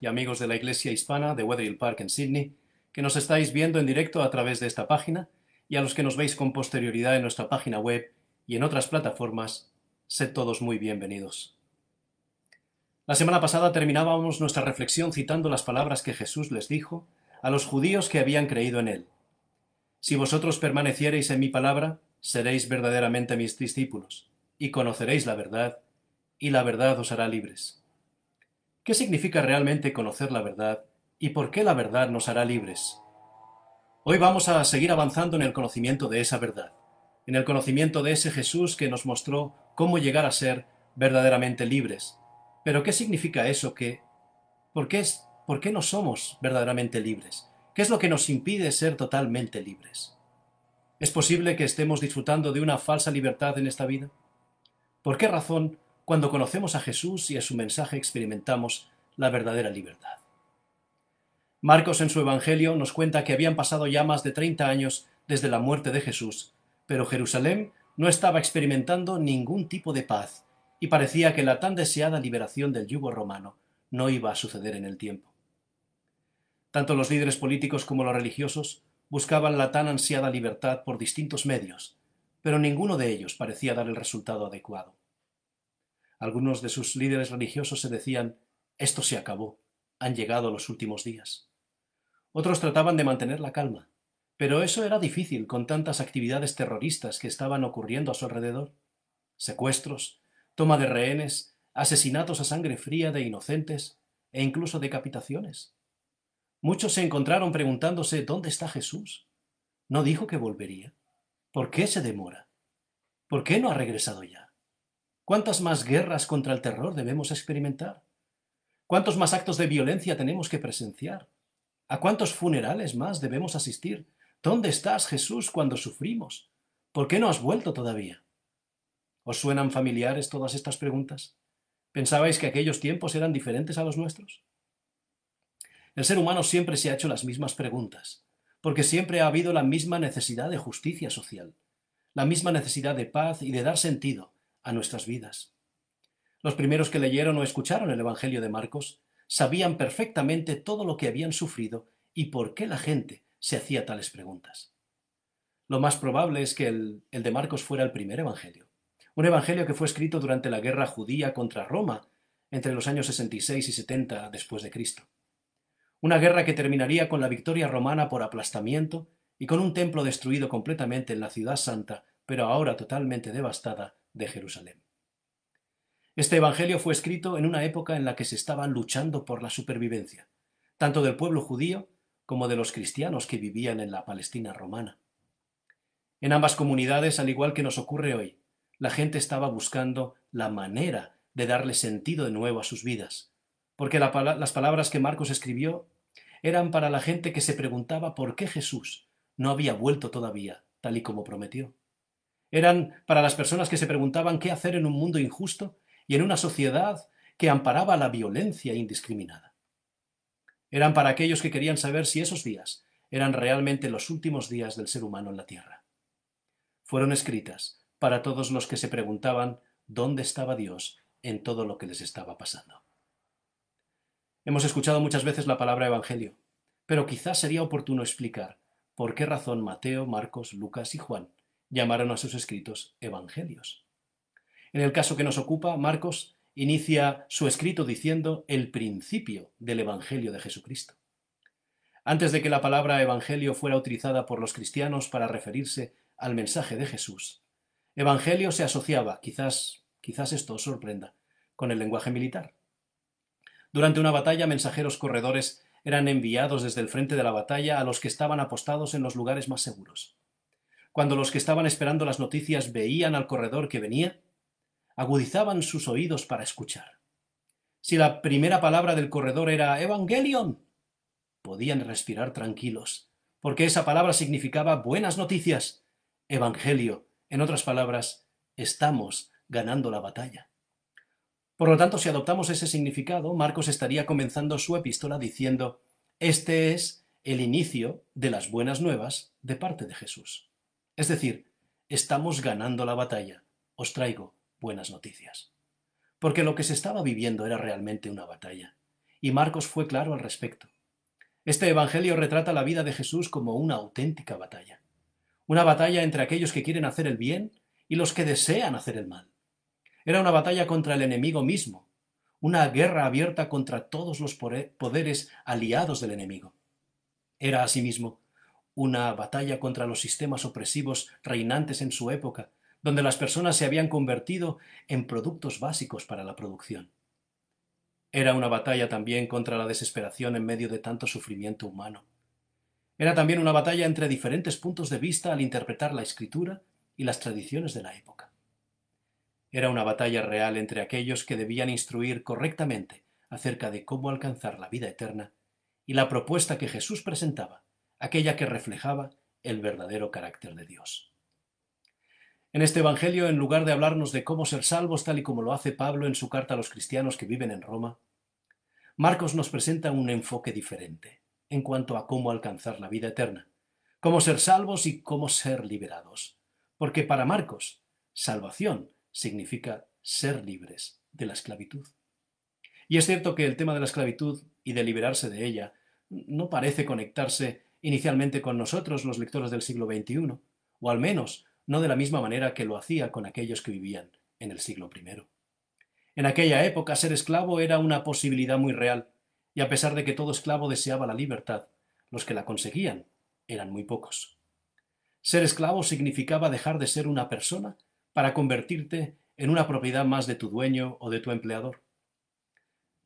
y amigos de la Iglesia Hispana de Wetherill Park en Sydney, que nos estáis viendo en directo a través de esta página y a los que nos veis con posterioridad en nuestra página web y en otras plataformas, sed todos muy bienvenidos. La semana pasada terminábamos nuestra reflexión citando las palabras que Jesús les dijo a los judíos que habían creído en él. Si vosotros permaneciereis en mi palabra, seréis verdaderamente mis discípulos, y conoceréis la verdad, y la verdad os hará libres. ¿Qué significa realmente conocer la verdad y por qué la verdad nos hará libres? Hoy vamos a seguir avanzando en el conocimiento de esa verdad, en el conocimiento de ese Jesús que nos mostró cómo llegar a ser verdaderamente libres. Pero ¿qué significa eso que por qué es por qué no somos verdaderamente libres? ¿Qué es lo que nos impide ser totalmente libres? ¿Es posible que estemos disfrutando de una falsa libertad en esta vida? ¿Por qué razón cuando conocemos a Jesús y a su mensaje experimentamos la verdadera libertad. Marcos en su Evangelio nos cuenta que habían pasado ya más de 30 años desde la muerte de Jesús, pero Jerusalén no estaba experimentando ningún tipo de paz y parecía que la tan deseada liberación del yugo romano no iba a suceder en el tiempo. Tanto los líderes políticos como los religiosos buscaban la tan ansiada libertad por distintos medios, pero ninguno de ellos parecía dar el resultado adecuado. Algunos de sus líderes religiosos se decían, esto se acabó, han llegado los últimos días. Otros trataban de mantener la calma, pero eso era difícil con tantas actividades terroristas que estaban ocurriendo a su alrededor. Secuestros, toma de rehenes, asesinatos a sangre fría de inocentes e incluso decapitaciones. Muchos se encontraron preguntándose ¿dónde está Jesús? ¿No dijo que volvería? ¿Por qué se demora? ¿Por qué no ha regresado ya? ¿Cuántas más guerras contra el terror debemos experimentar? ¿Cuántos más actos de violencia tenemos que presenciar? ¿A cuántos funerales más debemos asistir? ¿Dónde estás, Jesús, cuando sufrimos? ¿Por qué no has vuelto todavía? ¿Os suenan familiares todas estas preguntas? ¿Pensabais que aquellos tiempos eran diferentes a los nuestros? El ser humano siempre se ha hecho las mismas preguntas, porque siempre ha habido la misma necesidad de justicia social, la misma necesidad de paz y de dar sentido, a nuestras vidas. Los primeros que leyeron o escucharon el Evangelio de Marcos sabían perfectamente todo lo que habían sufrido y por qué la gente se hacía tales preguntas. Lo más probable es que el, de Marcos fuera el primer Evangelio, un Evangelio que fue escrito durante la guerra judía contra Roma entre los años 66 y 70 después de Cristo. Una guerra que terminaría con la victoria romana por aplastamiento y con un templo destruido completamente en la ciudad santa, pero ahora totalmente devastada de Jerusalén. Este Evangelio fue escrito en una época en la que se estaba luchando por la supervivencia, tanto del pueblo judío como de los cristianos que vivían en la Palestina romana. En ambas comunidades, al igual que nos ocurre hoy, la gente estaba buscando la manera de darle sentido de nuevo a sus vidas, porque las palabras que Marcos escribió eran para la gente que se preguntaba por qué Jesús no había vuelto todavía, tal y como prometió. Eran para las personas que se preguntaban qué hacer en un mundo injusto y en una sociedad que amparaba la violencia indiscriminada. Eran para aquellos que querían saber si esos días eran realmente los últimos días del ser humano en la Tierra. Fueron escritas para todos los que se preguntaban dónde estaba Dios en todo lo que les estaba pasando. Hemos escuchado muchas veces la palabra Evangelio, pero quizás sería oportuno explicar por qué razón Mateo, Marcos, Lucas y Juan llamaron a sus escritos evangelios. En el caso que nos ocupa, Marcos inicia su escrito diciendo el principio del Evangelio de Jesucristo. Antes de que la palabra Evangelio fuera utilizada por los cristianos para referirse al mensaje de Jesús, Evangelio se asociaba, quizás, quizás esto os sorprenda, con el lenguaje militar. Durante una batalla, mensajeros corredores eran enviados desde el frente de la batalla a los que estaban apostados en los lugares más seguros. Cuando los que estaban esperando las noticias veían al corredor que venía, agudizaban sus oídos para escuchar. Si la primera palabra del corredor era Evangelion, podían respirar tranquilos, porque esa palabra significaba buenas noticias. Evangelio, en otras palabras, estamos ganando la batalla. Por lo tanto, si adoptamos ese significado, Marcos estaría comenzando su epístola diciendo, este es el inicio de las buenas nuevas de parte de Jesús. Es decir, estamos ganando la batalla. Os traigo buenas noticias. Porque lo que se estaba viviendo era realmente una batalla. Y Marcos fue claro al respecto. Este Evangelio retrata la vida de Jesús como una auténtica batalla. Una batalla entre aquellos que quieren hacer el bien y los que desean hacer el mal. Era una batalla contra el enemigo mismo, una guerra abierta contra todos los poderes aliados del enemigo. Era asimismo una batalla contra los sistemas opresivos reinantes en su época, donde las personas se habían convertido en productos básicos para la producción. Era una batalla también contra la desesperación en medio de tanto sufrimiento humano. Era también una batalla entre diferentes puntos de vista al interpretar la escritura y las tradiciones de la época. Era una batalla real entre aquellos que debían instruir correctamente acerca de cómo alcanzar la vida eterna y la propuesta que Jesús presentaba aquella que reflejaba el verdadero carácter de Dios. En este Evangelio, en lugar de hablarnos de cómo ser salvos tal y como lo hace Pablo en su carta a los cristianos que viven en Roma, Marcos nos presenta un enfoque diferente en cuanto a cómo alcanzar la vida eterna, cómo ser salvos y cómo ser liberados. Porque para Marcos, salvación significa ser libres de la esclavitud. Y es cierto que el tema de la esclavitud y de liberarse de ella no parece conectarse inicialmente con nosotros los lectores del siglo XXI, o al menos no de la misma manera que lo hacía con aquellos que vivían en el siglo I. En aquella época ser esclavo era una posibilidad muy real, y a pesar de que todo esclavo deseaba la libertad, los que la conseguían eran muy pocos. Ser esclavo significaba dejar de ser una persona para convertirte en una propiedad más de tu dueño o de tu empleador.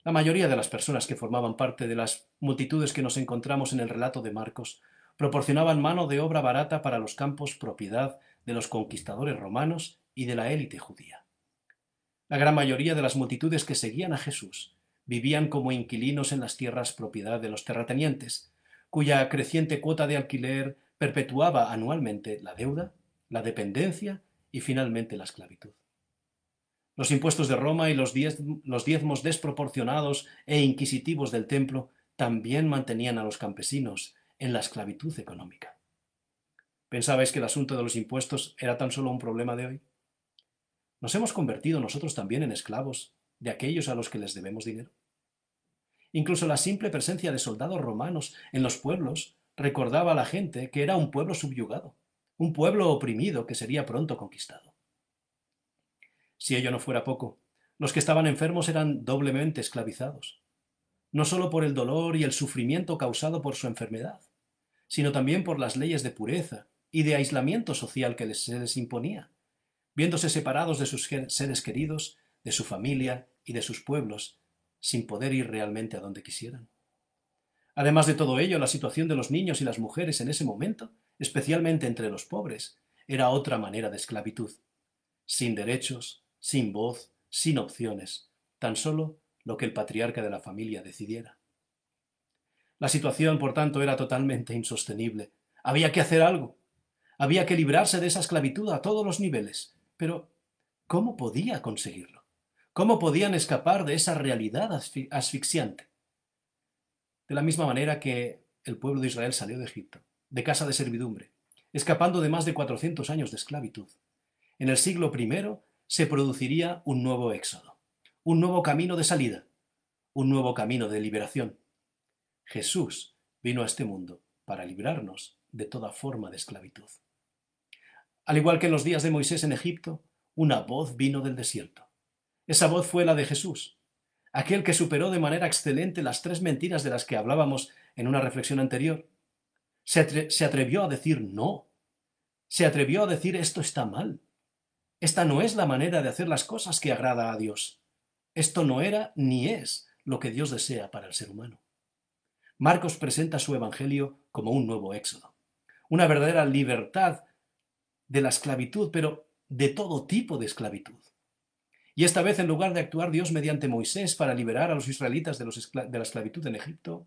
La mayoría de las personas que formaban parte de las multitudes que nos encontramos en el relato de Marcos proporcionaban mano de obra barata para los campos propiedad de los conquistadores romanos y de la élite judía. La gran mayoría de las multitudes que seguían a Jesús vivían como inquilinos en las tierras propiedad de los terratenientes, cuya creciente cuota de alquiler perpetuaba anualmente la deuda, la dependencia y finalmente la esclavitud. Los impuestos de Roma y los, diezmos desproporcionados e inquisitivos del templo también mantenían a los campesinos en la esclavitud económica. ¿Pensabais que el asunto de los impuestos era tan solo un problema de hoy? ¿Nos hemos convertido nosotros también en esclavos de aquellos a los que les debemos dinero? Incluso la simple presencia de soldados romanos en los pueblos recordaba a la gente que era un pueblo subyugado, un pueblo oprimido que sería pronto conquistado. Si ello no fuera poco, los que estaban enfermos eran doblemente esclavizados, no solo por el dolor y el sufrimiento causado por su enfermedad, sino también por las leyes de pureza y de aislamiento social que se les imponía, viéndose separados de sus seres queridos, de su familia y de sus pueblos, sin poder ir realmente a donde quisieran. Además de todo ello, la situación de los niños y las mujeres en ese momento, especialmente entre los pobres, era otra manera de esclavitud, sin derechos, sin voz, sin opciones, tan solo lo que el patriarca de la familia decidiera. La situación, por tanto, era totalmente insostenible. Había que hacer algo. Había que librarse de esa esclavitud a todos los niveles. Pero, ¿cómo podía conseguirlo? ¿Cómo podían escapar de esa realidad asfixiante? De la misma manera que el pueblo de Israel salió de Egipto, de casa de servidumbre, escapando de más de 400 años de esclavitud. En el siglo I se produciría un nuevo éxodo, un nuevo camino de salida, un nuevo camino de liberación. Jesús vino a este mundo para librarnos de toda forma de esclavitud. Al igual que en los días de Moisés en Egipto, una voz vino del desierto. Esa voz fue la de Jesús, aquel que superó de manera excelente las tres mentiras de las que hablábamos en una reflexión anterior. Se, se atrevió a decir no. Se atrevió a decir esto está mal. Esta no es la manera de hacer las cosas que agrada a Dios. Esto no era ni es lo que Dios desea para el ser humano. Marcos presenta su Evangelio como un nuevo éxodo, una verdadera libertad de la esclavitud, pero de todo tipo de esclavitud. Y esta vez, en lugar de actuar Dios mediante Moisés para liberar a los israelitas de, la esclavitud en Egipto,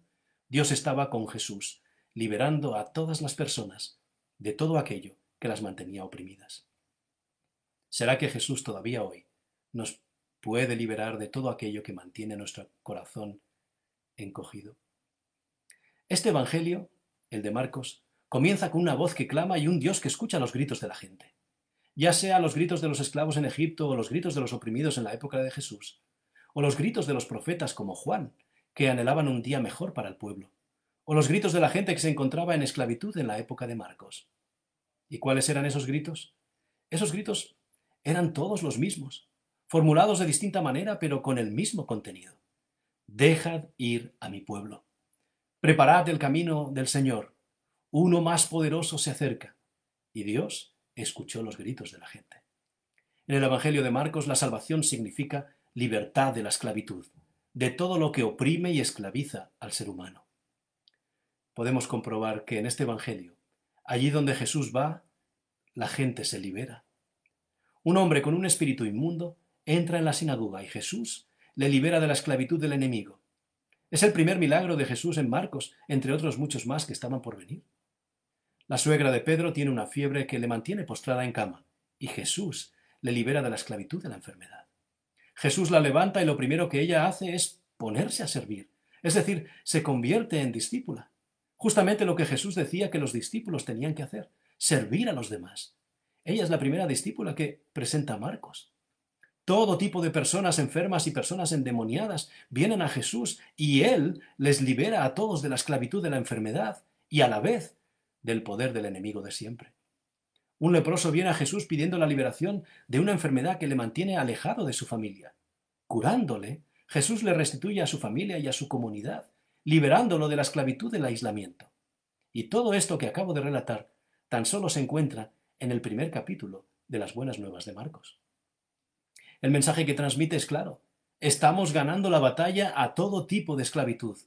Dios estaba con Jesús, liberando a todas las personas de todo aquello que las mantenía oprimidas. ¿Será que Jesús todavía hoy nos puede liberar de todo aquello que mantiene nuestro corazón encogido? Este Evangelio, el de Marcos, comienza con una voz que clama y un Dios que escucha los gritos de la gente. Ya sea los gritos de los esclavos en Egipto o los gritos de los oprimidos en la época de Jesús, o los gritos de los profetas como Juan, que anhelaban un día mejor para el pueblo, o los gritos de la gente que se encontraba en esclavitud en la época de Marcos. ¿Y cuáles eran esos gritos? Esos gritos eran todos los mismos, formulados de distinta manera, pero con el mismo contenido. Dejad ir a mi pueblo. Preparad el camino del Señor. Uno más poderoso se acerca. Y Dios escuchó los gritos de la gente. En el Evangelio de Marcos la salvación significa libertad de la esclavitud, de todo lo que oprime y esclaviza al ser humano. Podemos comprobar que en este Evangelio, allí donde Jesús va, la gente se libera un hombre con un espíritu inmundo entra en la sinagoga y Jesús le libera de la esclavitud del enemigo. Es el primer milagro de Jesús en Marcos, entre otros muchos más que estaban por venir. La suegra de Pedro tiene una fiebre que le mantiene postrada en cama, y Jesús le libera de la esclavitud de la enfermedad. Jesús la levanta y lo primero que ella hace es ponerse a servir, es decir, se convierte en discípula. Justamente lo que Jesús decía que los discípulos tenían que hacer, servir a los demás. Ella es la primera discípula que presenta a Marcos. Todo tipo de personas enfermas y personas endemoniadas vienen a Jesús y Él les libera a todos de la esclavitud de la enfermedad y a la vez del poder del enemigo de siempre. Un leproso viene a Jesús pidiendo la liberación de una enfermedad que le mantiene alejado de su familia. Curándole, Jesús le restituye a su familia y a su comunidad, liberándolo de la esclavitud del aislamiento. Y todo esto que acabo de relatar tan solo se encuentra en el primer capítulo de las Buenas Nuevas de Marcos. El mensaje que transmite es claro. Estamos ganando la batalla a todo tipo de esclavitud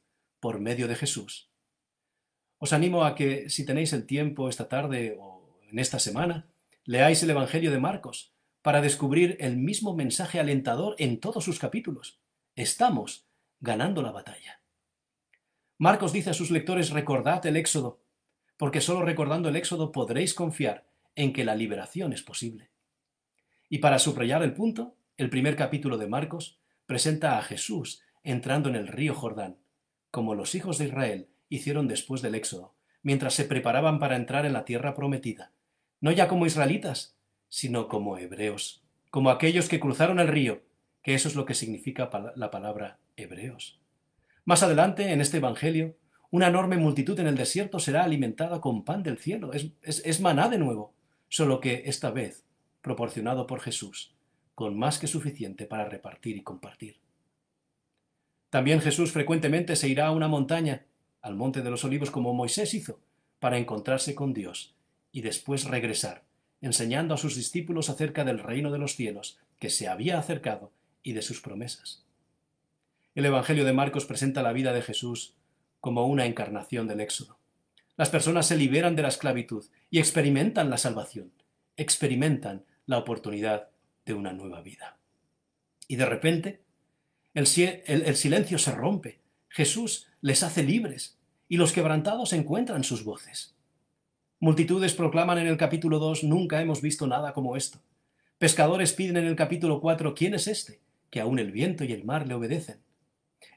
por medio de Jesús. Os animo a que, si tenéis el tiempo esta tarde o en esta semana, leáis el Evangelio de Marcos para descubrir el mismo mensaje alentador en todos sus capítulos. Estamos ganando la batalla. Marcos dice a sus lectores, recordad el Éxodo, porque solo recordando el Éxodo podréis confiar en que la liberación es posible. Y para subrayar el punto, el primer capítulo de Marcos presenta a Jesús entrando en el río Jordán, como los hijos de Israel hicieron después del Éxodo, mientras se preparaban para entrar en la tierra prometida, no ya como israelitas, sino como hebreos, como aquellos que cruzaron el río, que eso es lo que significa la palabra hebreos. Más adelante, en este Evangelio, una enorme multitud en el desierto será alimentada con pan del cielo, es, es maná de nuevo solo que esta vez proporcionado por Jesús, con más que suficiente para repartir y compartir. También Jesús frecuentemente se irá a una montaña, al Monte de los Olivos, como Moisés hizo, para encontrarse con Dios y después regresar, enseñando a sus discípulos acerca del reino de los cielos que se había acercado y de sus promesas. El Evangelio de Marcos presenta la vida de Jesús como una encarnación del Éxodo. Las personas se liberan de la esclavitud y experimentan la salvación, experimentan la oportunidad de una nueva vida. Y de repente, el, silencio se rompe, Jesús les hace libres y los quebrantados encuentran sus voces. Multitudes proclaman en el capítulo 2, nunca hemos visto nada como esto. Pescadores piden en el capítulo 4, ¿quién es este? Que aún el viento y el mar le obedecen.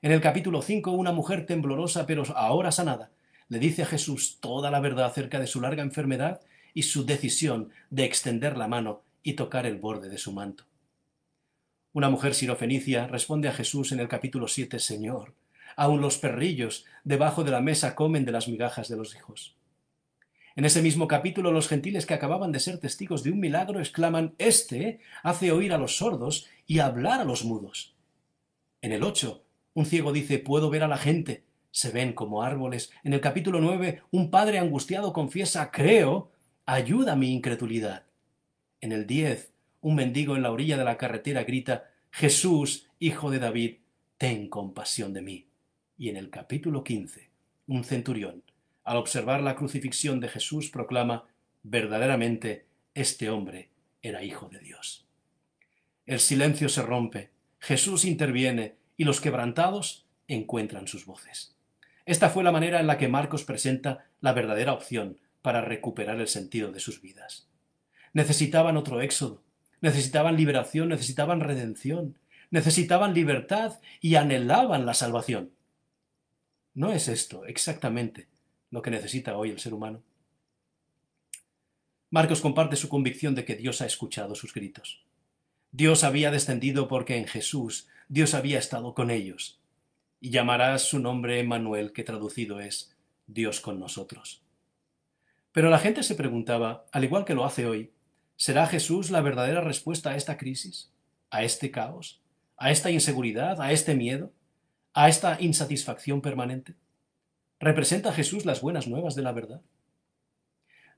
En el capítulo 5, una mujer temblorosa pero ahora sanada le dice a Jesús toda la verdad acerca de su larga enfermedad y su decisión de extender la mano y tocar el borde de su manto. Una mujer sirofenicia responde a Jesús en el capítulo 7, Señor, aun los perrillos debajo de la mesa comen de las migajas de los hijos. En ese mismo capítulo, los gentiles que acababan de ser testigos de un milagro exclaman, Este hace oír a los sordos y hablar a los mudos. En el 8, un ciego dice, Puedo ver a la gente se ven como árboles. En el capítulo 9, un padre angustiado confiesa, creo, ayuda mi incredulidad. En el 10, un mendigo en la orilla de la carretera grita, Jesús, hijo de David, ten compasión de mí. Y en el capítulo 15, un centurión, al observar la crucifixión de Jesús, proclama, verdaderamente, este hombre era hijo de Dios. El silencio se rompe, Jesús interviene y los quebrantados encuentran sus voces. Esta fue la manera en la que Marcos presenta la verdadera opción para recuperar el sentido de sus vidas. Necesitaban otro éxodo, necesitaban liberación, necesitaban redención, necesitaban libertad y anhelaban la salvación. ¿No es esto exactamente lo que necesita hoy el ser humano? Marcos comparte su convicción de que Dios ha escuchado sus gritos. Dios había descendido porque en Jesús Dios había estado con ellos y llamarás su nombre Manuel, que traducido es Dios con nosotros. Pero la gente se preguntaba, al igual que lo hace hoy, ¿será Jesús la verdadera respuesta a esta crisis, a este caos, a esta inseguridad, a este miedo, a esta insatisfacción permanente? ¿Representa Jesús las buenas nuevas de la verdad?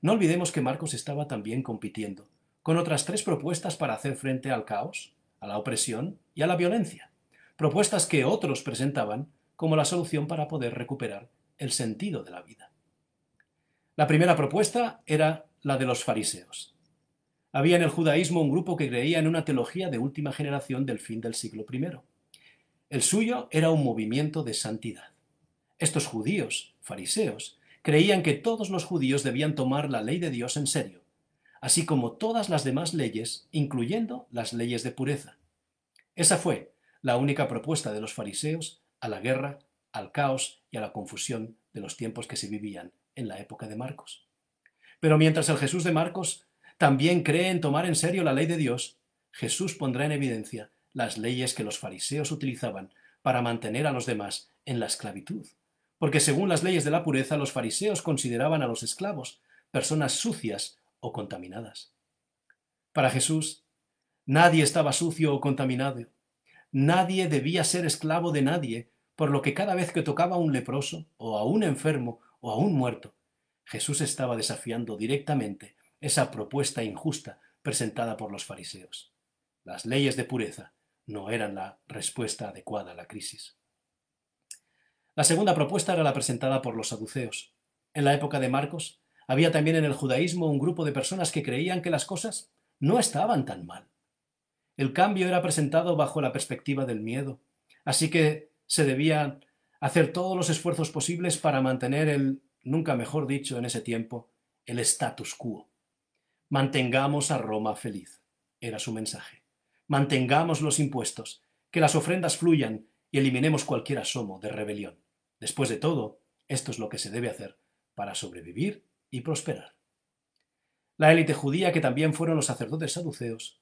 No olvidemos que Marcos estaba también compitiendo con otras tres propuestas para hacer frente al caos, a la opresión y a la violencia propuestas que otros presentaban como la solución para poder recuperar el sentido de la vida. La primera propuesta era la de los fariseos. Había en el judaísmo un grupo que creía en una teología de última generación del fin del siglo I. El suyo era un movimiento de santidad. Estos judíos, fariseos, creían que todos los judíos debían tomar la ley de Dios en serio, así como todas las demás leyes, incluyendo las leyes de pureza. Esa fue la única propuesta de los fariseos a la guerra, al caos y a la confusión de los tiempos que se vivían en la época de Marcos. Pero mientras el Jesús de Marcos también cree en tomar en serio la ley de Dios, Jesús pondrá en evidencia las leyes que los fariseos utilizaban para mantener a los demás en la esclavitud. Porque según las leyes de la pureza, los fariseos consideraban a los esclavos personas sucias o contaminadas. Para Jesús, nadie estaba sucio o contaminado, Nadie debía ser esclavo de nadie, por lo que cada vez que tocaba a un leproso, o a un enfermo, o a un muerto, Jesús estaba desafiando directamente esa propuesta injusta presentada por los fariseos. Las leyes de pureza no eran la respuesta adecuada a la crisis. La segunda propuesta era la presentada por los saduceos. En la época de Marcos, había también en el judaísmo un grupo de personas que creían que las cosas no estaban tan mal. El cambio era presentado bajo la perspectiva del miedo, así que se debían hacer todos los esfuerzos posibles para mantener el, nunca mejor dicho en ese tiempo, el status quo. Mantengamos a Roma feliz, era su mensaje. Mantengamos los impuestos, que las ofrendas fluyan y eliminemos cualquier asomo de rebelión. Después de todo, esto es lo que se debe hacer para sobrevivir y prosperar. La élite judía, que también fueron los sacerdotes saduceos,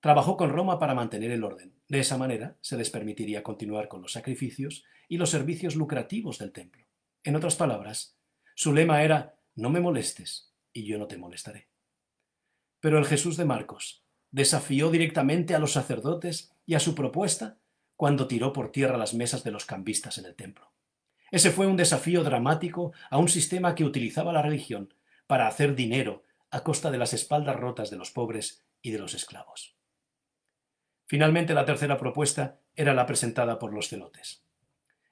Trabajó con Roma para mantener el orden. De esa manera se les permitiría continuar con los sacrificios y los servicios lucrativos del templo. En otras palabras, su lema era No me molestes y yo no te molestaré. Pero el Jesús de Marcos desafió directamente a los sacerdotes y a su propuesta cuando tiró por tierra las mesas de los cambistas en el templo. Ese fue un desafío dramático a un sistema que utilizaba la religión para hacer dinero a costa de las espaldas rotas de los pobres y de los esclavos. Finalmente, la tercera propuesta era la presentada por los celotes.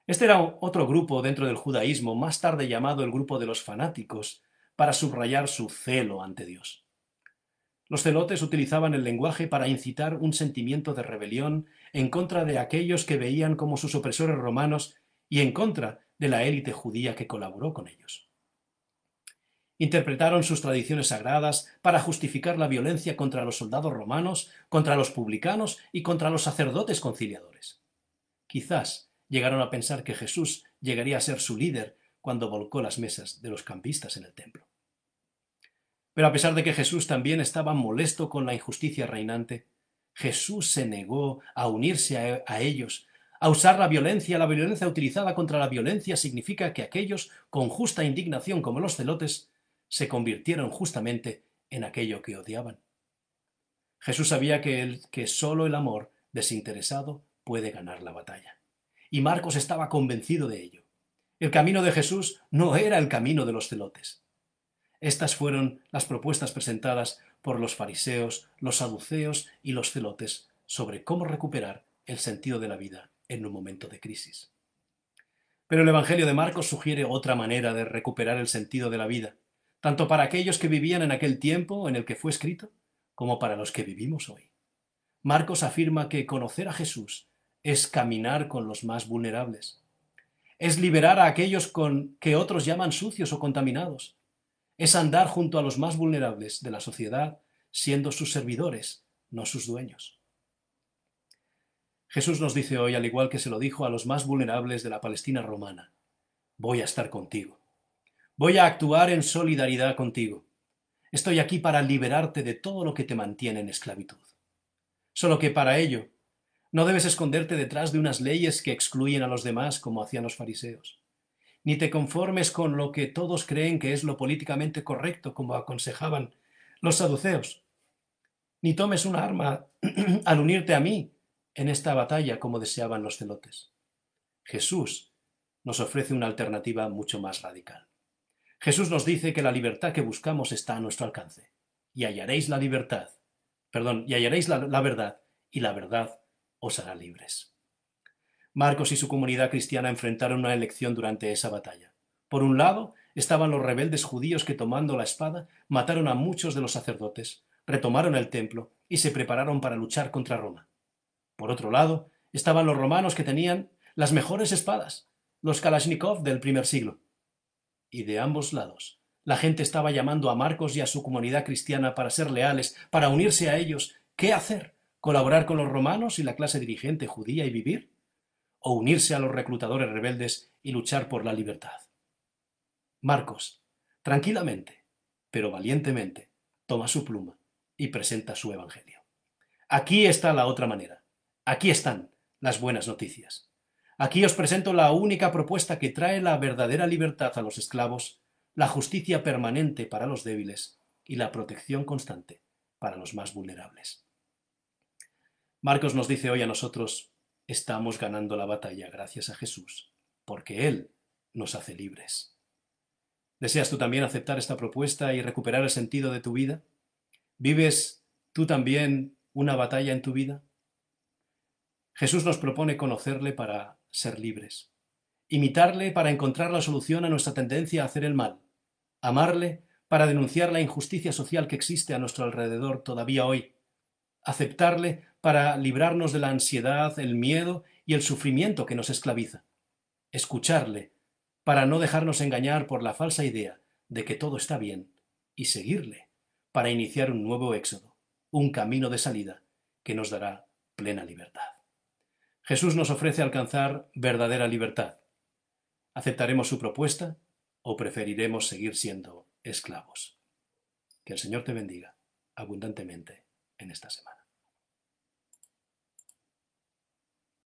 Este era otro grupo dentro del judaísmo, más tarde llamado el grupo de los fanáticos, para subrayar su celo ante Dios. Los celotes utilizaban el lenguaje para incitar un sentimiento de rebelión en contra de aquellos que veían como sus opresores romanos y en contra de la élite judía que colaboró con ellos. Interpretaron sus tradiciones sagradas para justificar la violencia contra los soldados romanos, contra los publicanos y contra los sacerdotes conciliadores. Quizás llegaron a pensar que Jesús llegaría a ser su líder cuando volcó las mesas de los campistas en el templo. Pero a pesar de que Jesús también estaba molesto con la injusticia reinante, Jesús se negó a unirse a, ellos a usar la violencia, la violencia utilizada contra la violencia significa que aquellos, con justa indignación como los celotes, se convirtieron justamente en aquello que odiaban. Jesús sabía que, el, que solo el amor desinteresado puede ganar la batalla. Y Marcos estaba convencido de ello. El camino de Jesús no era el camino de los celotes. Estas fueron las propuestas presentadas por los fariseos, los saduceos y los celotes sobre cómo recuperar el sentido de la vida en un momento de crisis. Pero el Evangelio de Marcos sugiere otra manera de recuperar el sentido de la vida tanto para aquellos que vivían en aquel tiempo en el que fue escrito, como para los que vivimos hoy. Marcos afirma que conocer a Jesús es caminar con los más vulnerables, es liberar a aquellos con que otros llaman sucios o contaminados, es andar junto a los más vulnerables de la sociedad, siendo sus servidores, no sus dueños. Jesús nos dice hoy, al igual que se lo dijo a los más vulnerables de la Palestina romana, voy a estar contigo Voy a actuar en solidaridad contigo. Estoy aquí para liberarte de todo lo que te mantiene en esclavitud. Solo que para ello, no debes esconderte detrás de unas leyes que excluyen a los demás como hacían los fariseos. Ni te conformes con lo que todos creen que es lo políticamente correcto como aconsejaban los saduceos. Ni tomes un arma al unirte a mí en esta batalla como deseaban los celotes. Jesús nos ofrece una alternativa mucho más radical. Jesús nos dice que la libertad que buscamos está a nuestro alcance. Y hallaréis la libertad, perdón, y hallaréis la, verdad, y la verdad os hará libres. Marcos y su comunidad cristiana enfrentaron una elección durante esa batalla. Por un lado, estaban los rebeldes judíos que tomando la espada mataron a muchos de los sacerdotes, retomaron el templo y se prepararon para luchar contra Roma. Por otro lado, estaban los romanos que tenían las mejores espadas, los Kalashnikov del primer siglo y de ambos lados. La gente estaba llamando a Marcos y a su comunidad cristiana para ser leales, para unirse a ellos. ¿Qué hacer? ¿Colaborar con los romanos y la clase dirigente judía y vivir? ¿O unirse a los reclutadores rebeldes y luchar por la libertad? Marcos, tranquilamente, pero valientemente, toma su pluma y presenta su Evangelio. Aquí está la otra manera. Aquí están las buenas noticias. Aquí os presento la única propuesta que trae la verdadera libertad a los esclavos, la justicia permanente para los débiles y la protección constante para los más vulnerables. Marcos nos dice hoy a nosotros, estamos ganando la batalla gracias a Jesús, porque Él nos hace libres. ¿Deseas tú también aceptar esta propuesta y recuperar el sentido de tu vida? ¿Vives tú también una batalla en tu vida? Jesús nos propone conocerle para ser libres. Imitarle para encontrar la solución a nuestra tendencia a hacer el mal. Amarle para denunciar la injusticia social que existe a nuestro alrededor todavía hoy. Aceptarle para librarnos de la ansiedad, el miedo y el sufrimiento que nos esclaviza. Escucharle para no dejarnos engañar por la falsa idea de que todo está bien. Y seguirle para iniciar un nuevo éxodo, un camino de salida que nos dará plena libertad. Jesús nos ofrece alcanzar verdadera libertad. ¿Aceptaremos su propuesta o preferiremos seguir siendo esclavos? Que el Señor te bendiga abundantemente en esta semana.